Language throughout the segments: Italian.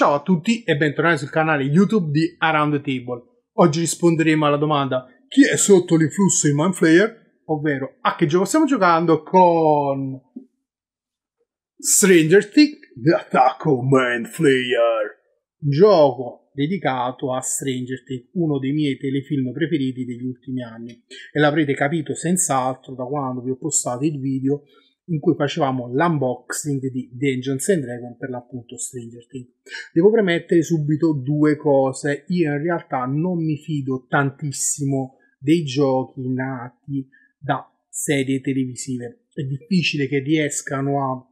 Ciao a tutti e bentornati sul canale YouTube di Around the Table. Oggi risponderemo alla domanda chi è sotto l'influsso in Mindflayer, ovvero a che gioco stiamo giocando con Stranger Things The Attack of Mindflayer, un gioco dedicato a Stranger Things, uno dei miei telefilm preferiti degli ultimi anni e l'avrete capito senz'altro da quando vi ho postato il video in cui facevamo l'unboxing di Dungeons and Dragons per l'appunto Stranger Things. Devo premettere subito due cose, io in realtà non mi fido tantissimo dei giochi nati da serie televisive, è difficile che riescano a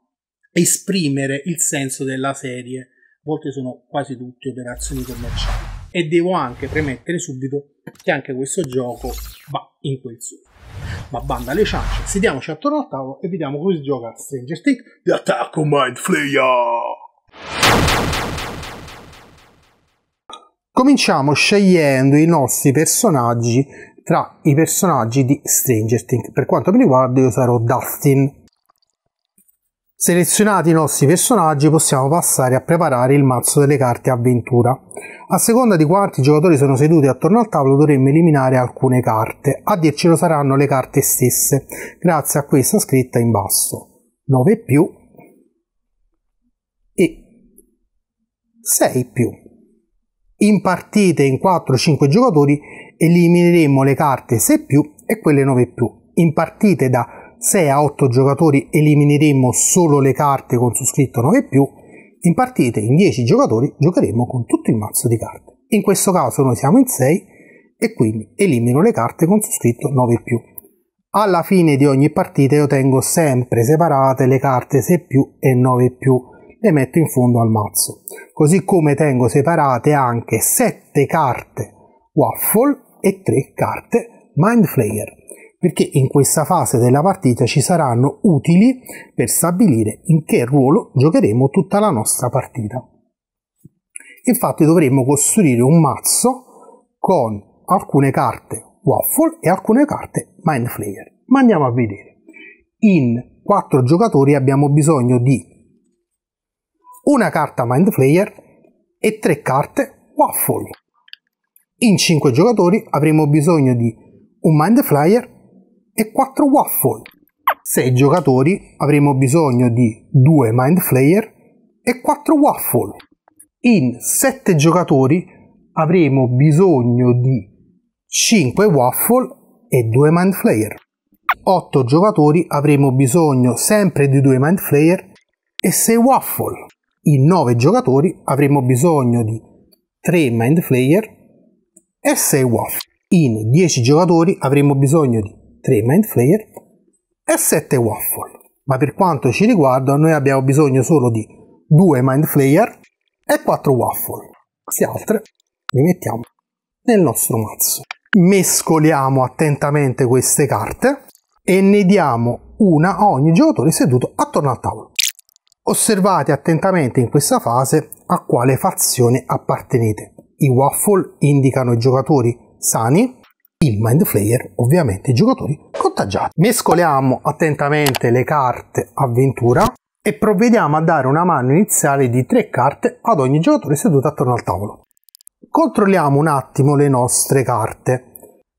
esprimere il senso della serie, a volte sono quasi tutte operazioni commerciali. E devo anche premettere subito che anche questo gioco va in quel senso ma banda alle ciance, sediamoci attorno al tavolo e vediamo come si gioca Stranger Things The Attack on Mind Flayer. Cominciamo scegliendo i nostri personaggi tra i personaggi di Stranger Things. Per quanto mi riguarda io sarò Dustin, Selezionati i nostri personaggi possiamo passare a preparare il mazzo delle carte avventura. A seconda di quanti giocatori sono seduti attorno al tavolo dovremmo eliminare alcune carte, a dircelo saranno le carte stesse, grazie a questa scritta in basso. 9 più e 6 più. In partite in 4-5 giocatori elimineremo le carte 6 più e quelle 9 più. In partite da 6 a 8 giocatori elimineremo solo le carte con su scritto 9 più, in partite in 10 giocatori giocheremo con tutto il mazzo di carte. In questo caso noi siamo in 6 e quindi elimino le carte con su scritto 9 più. Alla fine di ogni partita io tengo sempre separate le carte 6 più e 9 più, le metto in fondo al mazzo. Così come tengo separate anche 7 carte Waffle e 3 carte Mind Flayer perché in questa fase della partita ci saranno utili per stabilire in che ruolo giocheremo tutta la nostra partita. Infatti dovremo costruire un mazzo con alcune carte Waffle e alcune carte Mind Flayer. Ma andiamo a vedere. In 4 giocatori abbiamo bisogno di una carta Mind Flayer e 3 carte Waffle. In 5 giocatori avremo bisogno di un Mind Flyer e 4 waffle. 6 giocatori avremo bisogno di 2 mind flayer e 4 waffle. In 7 giocatori avremo bisogno di 5 waffle e 2 mind flayer. 8 giocatori avremo bisogno sempre di 2 mind flayer e 6 waffle. In 9 giocatori avremo bisogno di 3 mind flayer e 6 waffle. In 10 giocatori avremo bisogno di 3 Mind Flayer e 7 Waffle. Ma per quanto ci riguarda noi abbiamo bisogno solo di 2 Mind Flayer e 4 Waffle. Questi altre, li mettiamo nel nostro mazzo. Mescoliamo attentamente queste carte e ne diamo una a ogni giocatore seduto attorno al tavolo. Osservate attentamente in questa fase a quale fazione appartenete. I waffle indicano i giocatori sani, il Mind Flayer ovviamente i giocatori contagiati. Mescoliamo attentamente le carte avventura e provvediamo a dare una mano iniziale di tre carte ad ogni giocatore seduto attorno al tavolo. Controlliamo un attimo le nostre carte.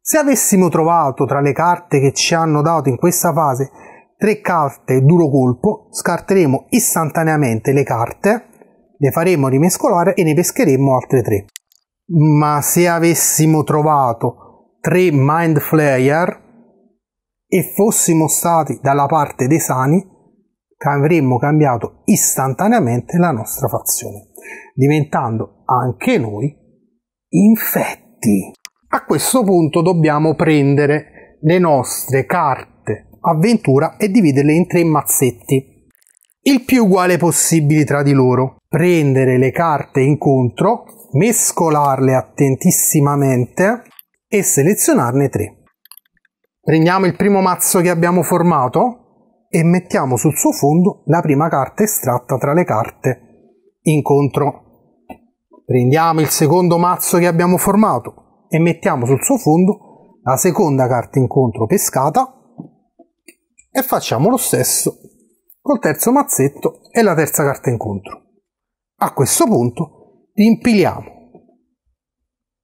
Se avessimo trovato tra le carte che ci hanno dato in questa fase tre carte duro colpo, scarteremo istantaneamente le carte, le faremo rimescolare e ne pescheremo altre tre. Ma se avessimo trovato tre mind flayer e fossimo stati dalla parte dei sani, avremmo cambiato istantaneamente la nostra fazione, diventando anche noi infetti. A questo punto dobbiamo prendere le nostre carte avventura e dividerle in tre mazzetti, il più uguale possibile tra di loro. Prendere le carte incontro, mescolarle attentissimamente e selezionarne tre. Prendiamo il primo mazzo che abbiamo formato e mettiamo sul suo fondo la prima carta estratta tra le carte incontro. Prendiamo il secondo mazzo che abbiamo formato e mettiamo sul suo fondo la seconda carta incontro pescata e facciamo lo stesso col terzo mazzetto e la terza carta incontro. A questo punto rimpiliamo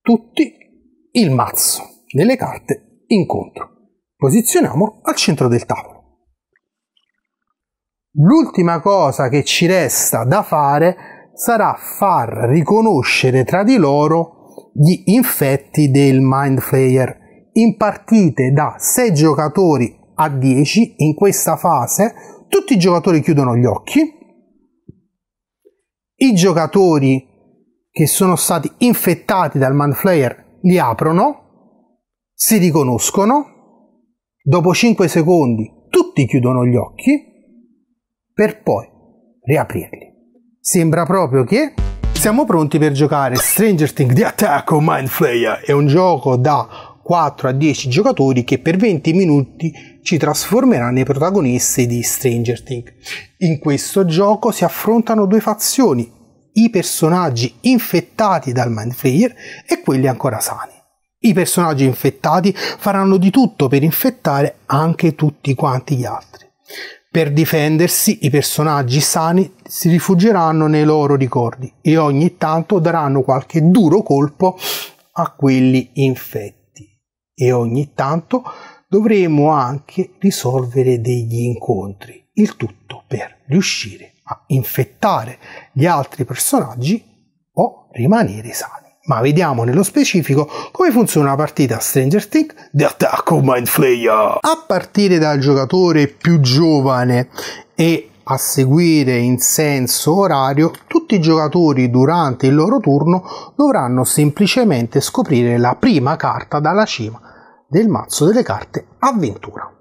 tutti il mazzo delle carte incontro. Posizioniamo al centro del tavolo. L'ultima cosa che ci resta da fare sarà far riconoscere tra di loro gli infetti del Mind Flayer in partite da 6 giocatori a 10 in questa fase tutti i giocatori chiudono gli occhi i giocatori che sono stati infettati dal Mind Flayer li aprono, si riconoscono, dopo 5 secondi tutti chiudono gli occhi per poi riaprirli. Sembra proprio che siamo pronti per giocare Stranger Things The Attack on Mind Flayer. È un gioco da 4 a 10 giocatori che per 20 minuti ci trasformerà nei protagonisti di Stranger Things. In questo gioco si affrontano due fazioni, i personaggi infettati dal Mind Flayer e quelli ancora sani. I personaggi infettati faranno di tutto per infettare anche tutti quanti gli altri. Per difendersi, i personaggi sani si rifugieranno nei loro ricordi e ogni tanto daranno qualche duro colpo a quelli infetti. E ogni tanto dovremo anche risolvere degli incontri, il tutto per riuscire a infettare gli altri personaggi o rimanere sani. Ma vediamo nello specifico come funziona la partita Stranger Things The Attack of Mind Flayer. A partire dal giocatore più giovane e a seguire in senso orario, tutti i giocatori durante il loro turno dovranno semplicemente scoprire la prima carta dalla cima del mazzo delle carte avventura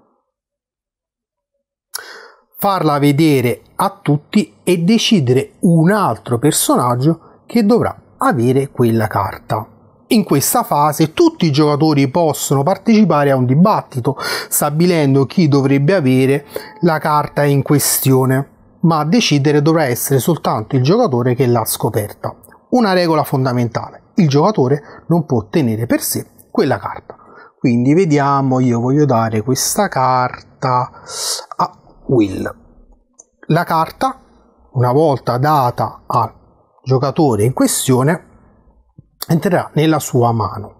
farla vedere a tutti e decidere un altro personaggio che dovrà avere quella carta. In questa fase tutti i giocatori possono partecipare a un dibattito stabilendo chi dovrebbe avere la carta in questione, ma a decidere dovrà essere soltanto il giocatore che l'ha scoperta. Una regola fondamentale, il giocatore non può tenere per sé quella carta. Quindi vediamo, io voglio dare questa carta will. La carta, una volta data al giocatore in questione, entrerà nella sua mano.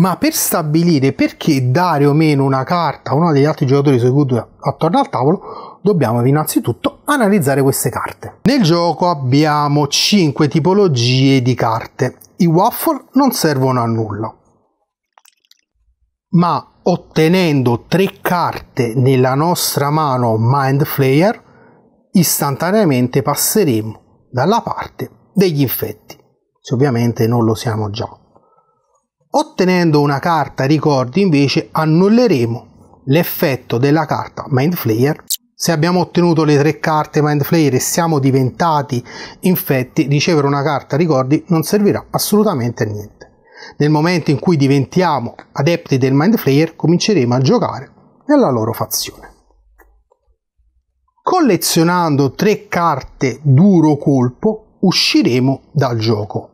Ma per stabilire perché dare o meno una carta a uno degli altri giocatori seduti attorno al tavolo, dobbiamo innanzitutto analizzare queste carte. Nel gioco abbiamo 5 tipologie di carte. I waffle non servono a nulla, ma ottenendo tre carte nella nostra mano Mind Flayer, istantaneamente passeremo dalla parte degli infetti, se ovviamente non lo siamo già. Ottenendo una carta ricordi invece annulleremo l'effetto della carta Mind Flayer. Se abbiamo ottenuto le tre carte Mind Flayer e siamo diventati infetti, ricevere una carta ricordi non servirà assolutamente a niente. Nel momento in cui diventiamo adepti del Mind Flayer, cominceremo a giocare nella loro fazione. Collezionando tre carte duro colpo, usciremo dal gioco.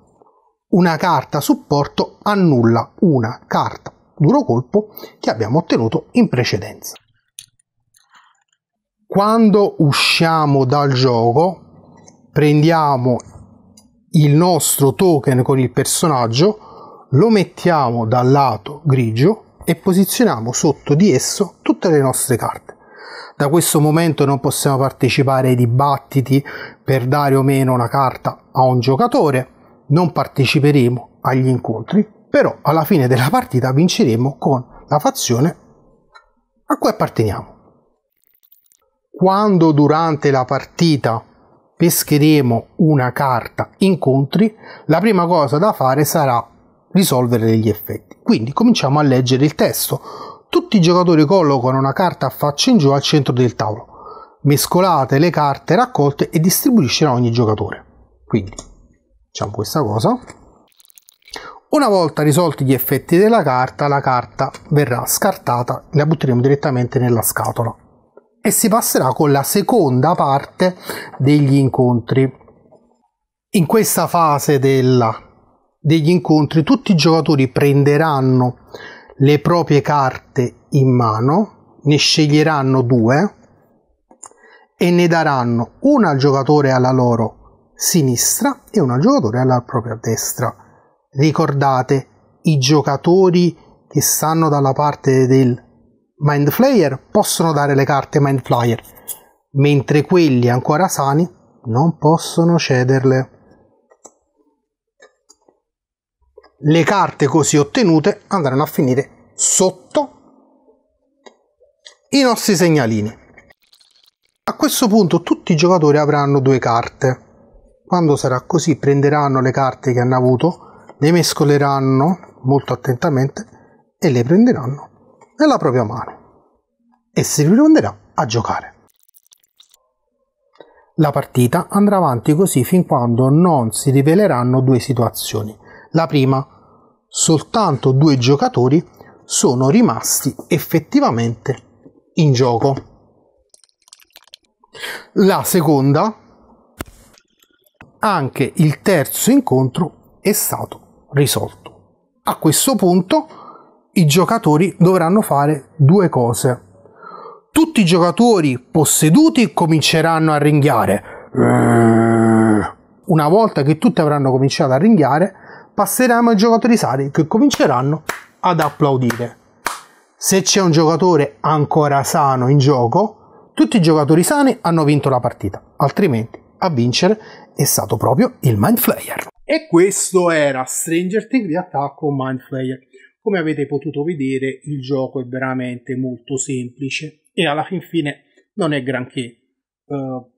Una carta supporto annulla una carta duro colpo che abbiamo ottenuto in precedenza. Quando usciamo dal gioco, prendiamo il nostro token con il personaggio, lo mettiamo dal lato grigio e posizioniamo sotto di esso tutte le nostre carte. Da questo momento non possiamo partecipare ai dibattiti per dare o meno una carta a un giocatore, non parteciperemo agli incontri, però alla fine della partita vinceremo con la fazione a cui apparteniamo. Quando durante la partita pescheremo una carta incontri, la prima cosa da fare sarà risolvere degli effetti. Quindi cominciamo a leggere il testo. Tutti i giocatori collocano una carta a faccia in giù al centro del tavolo. Mescolate le carte raccolte e distribuisce a ogni giocatore. Quindi facciamo questa cosa. Una volta risolti gli effetti della carta, la carta verrà scartata la butteremo direttamente nella scatola. E si passerà con la seconda parte degli incontri. In questa fase della degli incontri tutti i giocatori prenderanno le proprie carte in mano, ne sceglieranno due e ne daranno una al giocatore alla loro sinistra e una al giocatore alla propria destra. Ricordate, i giocatori che stanno dalla parte del Mind Flayer possono dare le carte Mind Flyer, mentre quelli ancora sani non possono cederle. le carte così ottenute andranno a finire sotto i nostri segnalini. A questo punto tutti i giocatori avranno due carte. Quando sarà così prenderanno le carte che hanno avuto, le mescoleranno molto attentamente e le prenderanno nella propria mano e si riprenderà a giocare. La partita andrà avanti così fin quando non si riveleranno due situazioni la prima, soltanto due giocatori sono rimasti effettivamente in gioco. La seconda, anche il terzo incontro è stato risolto. A questo punto i giocatori dovranno fare due cose. Tutti i giocatori posseduti cominceranno a ringhiare. Una volta che tutti avranno cominciato a ringhiare, passeremo ai giocatori sani che cominceranno ad applaudire. Se c'è un giocatore ancora sano in gioco, tutti i giocatori sani hanno vinto la partita, altrimenti a vincere è stato proprio il Mind Flayer. E questo era Stranger Things di attacco Mind Flayer. Come avete potuto vedere, il gioco è veramente molto semplice e alla fin fine non è granché. Uh,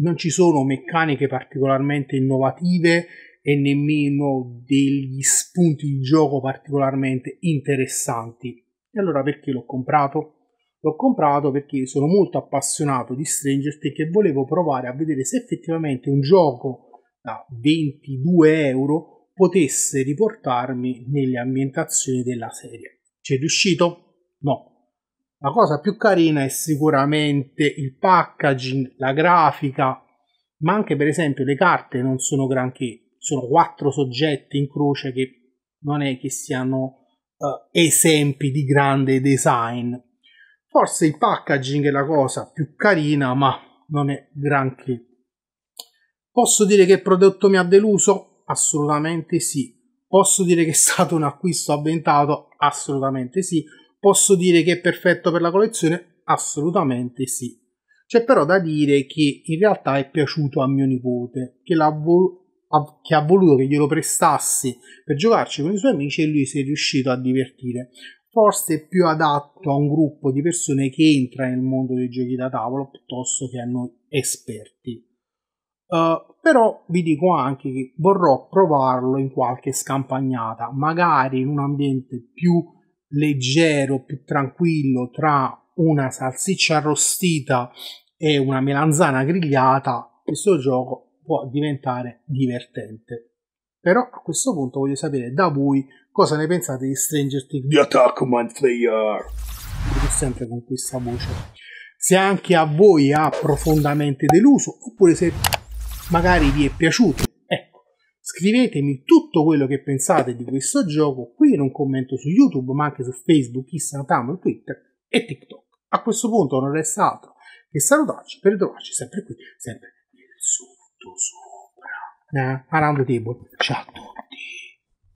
non ci sono meccaniche particolarmente innovative e nemmeno degli spunti di gioco particolarmente interessanti. E allora perché l'ho comprato? L'ho comprato perché sono molto appassionato di Stranger Things e volevo provare a vedere se effettivamente un gioco da 22 euro potesse riportarmi nelle ambientazioni della serie. Ci è riuscito? No. La cosa più carina è sicuramente il packaging, la grafica, ma anche per esempio le carte non sono granché sono quattro soggetti in croce che non è che siano uh, esempi di grande design. Forse il packaging è la cosa più carina, ma non è granché. Posso dire che il prodotto mi ha deluso? Assolutamente sì. Posso dire che è stato un acquisto avventato? Assolutamente sì. Posso dire che è perfetto per la collezione? Assolutamente sì. C'è però da dire che in realtà è piaciuto a mio nipote, che l'ha voluto che ha voluto che glielo prestassi per giocarci con i suoi amici e lui si è riuscito a divertire. Forse è più adatto a un gruppo di persone che entra nel mondo dei giochi da tavolo piuttosto che a noi esperti. Uh, però vi dico anche che vorrò provarlo in qualche scampagnata, magari in un ambiente più leggero, più tranquillo tra una salsiccia arrostita e una melanzana grigliata. Questo gioco può diventare divertente. Però a questo punto voglio sapere da voi cosa ne pensate di Stranger Things The Attack Man Player! sempre con questa voce. Se anche a voi ha profondamente deluso, oppure se magari vi è piaciuto. Ecco, scrivetemi tutto quello che pensate di questo gioco qui in un commento su YouTube, ma anche su Facebook, Instagram, Twitter e TikTok. A questo punto non resta altro che salutarci per trovarci sempre qui, sempre sotto sopra. Eh, parlando Ciao a tutti.